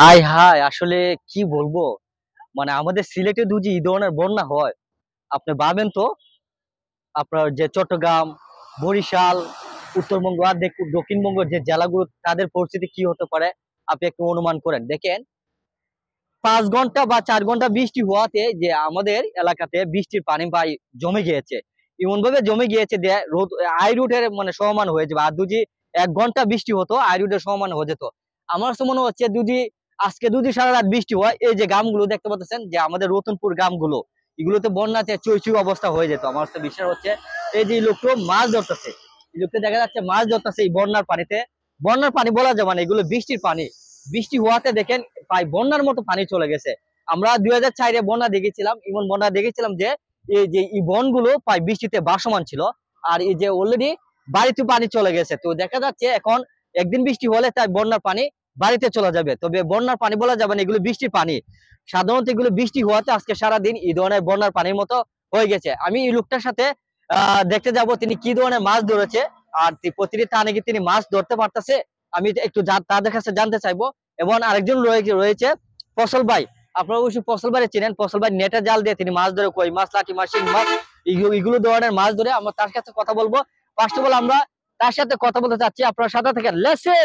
high high আসলে কি বলবো মানে আমাদের সিলেটে দুজি এই ধরনের বন্যা হয় আপনি ভাবেন তো আপনার যে চট্টগ্রাম বরিশাল উত্তরবঙ্গ আর দক্ষিণবঙ্গ যে জেলাগুলো তাদের পরিস্থিতি কি হতে পারে আপনি একটু অনুমান করেন দেখেন পাঁচ ঘন্টা বা চার ঘন্টা বৃষ্টি হওয়াতে যে আমাদের এলাকাতে বৃষ্টির পানি পাই জমে গিয়েছে এমন ভাবে জমে গিয়েছে যে রোদ আই রুটের মানে সমান হয়েছে যাবে আর দুজি এক ঘন্টা বৃষ্টি হতো আই রুটের সমান হয়ে যেত আমার তো মনে হচ্ছে যদি আজকে যদি সারা রাত বৃষ্টি হয় এই যে গ্রামগুলো দেখতে পাচ্ছেন যে আমাদের রতনপুর গ্রামগুলো এগুলোতে বন্যাতে চৈচুই অবস্থা হয়ে যেত আমার বিশ্বাস হচ্ছে এই যে লোকটো মাছ ধরতেছে এই লোককে দেখা যাচ্ছে মাছ ধরতেছে এই বন্যার পানিতে বন্যার পানি বলা যায় মানে এগুলো বৃষ্টির পানি বৃষ্টি হওয়াতে দেখেন প্রায় বন্যার মতো পানি চলে গেছে আমরা দুই হাজার চারে বন্যা দেখেছিলাম এমন বন্যা দেখেছিলাম যে এই যে এই বনগুলো প্রায় বৃষ্টিতে বাসমান ছিল আর এই যে অলরেডি বাড়িতে পানি চলে গেছে তো দেখা যাচ্ছে এখন একদিন বৃষ্টি হলে তাই বন্যার পানি বাড়িতে চলে যাবে তবে বন্যার পানি বলা যাবে না এগুলো বৃষ্টির পানি সাধারণত এগুলো বৃষ্টি হওয়াতে আজকে সারাদিন এই ধরনের বন্যার পানির মতো হয়ে গেছে আমি এই লোকটার সাথে দেখতে যাব তিনি কি ধরনের মাছ ধরেছে আর প্রতিটি টানে কি তিনি মাছ ধরতে পারতেছে আমি একটু তাদের কাছে জানতে চাইবো এবং আরেকজন রয়েছে ফসল ভাই আপনারা অবশ্যই ফসল ভাই চিনেন ফসল ভাই নেটে জাল দিয়ে তিনি মাছ ধরে কই মাছ লাঠি মাছ শিং মাছ এগুলো ধরনের মাছ ধরে আমরা তার কাছে কথা বলবো ফার্স্ট অফ অল আমরা তার সাথে কথা বলতে চাচ্ছি আপনার সাথে থাকেন লেসে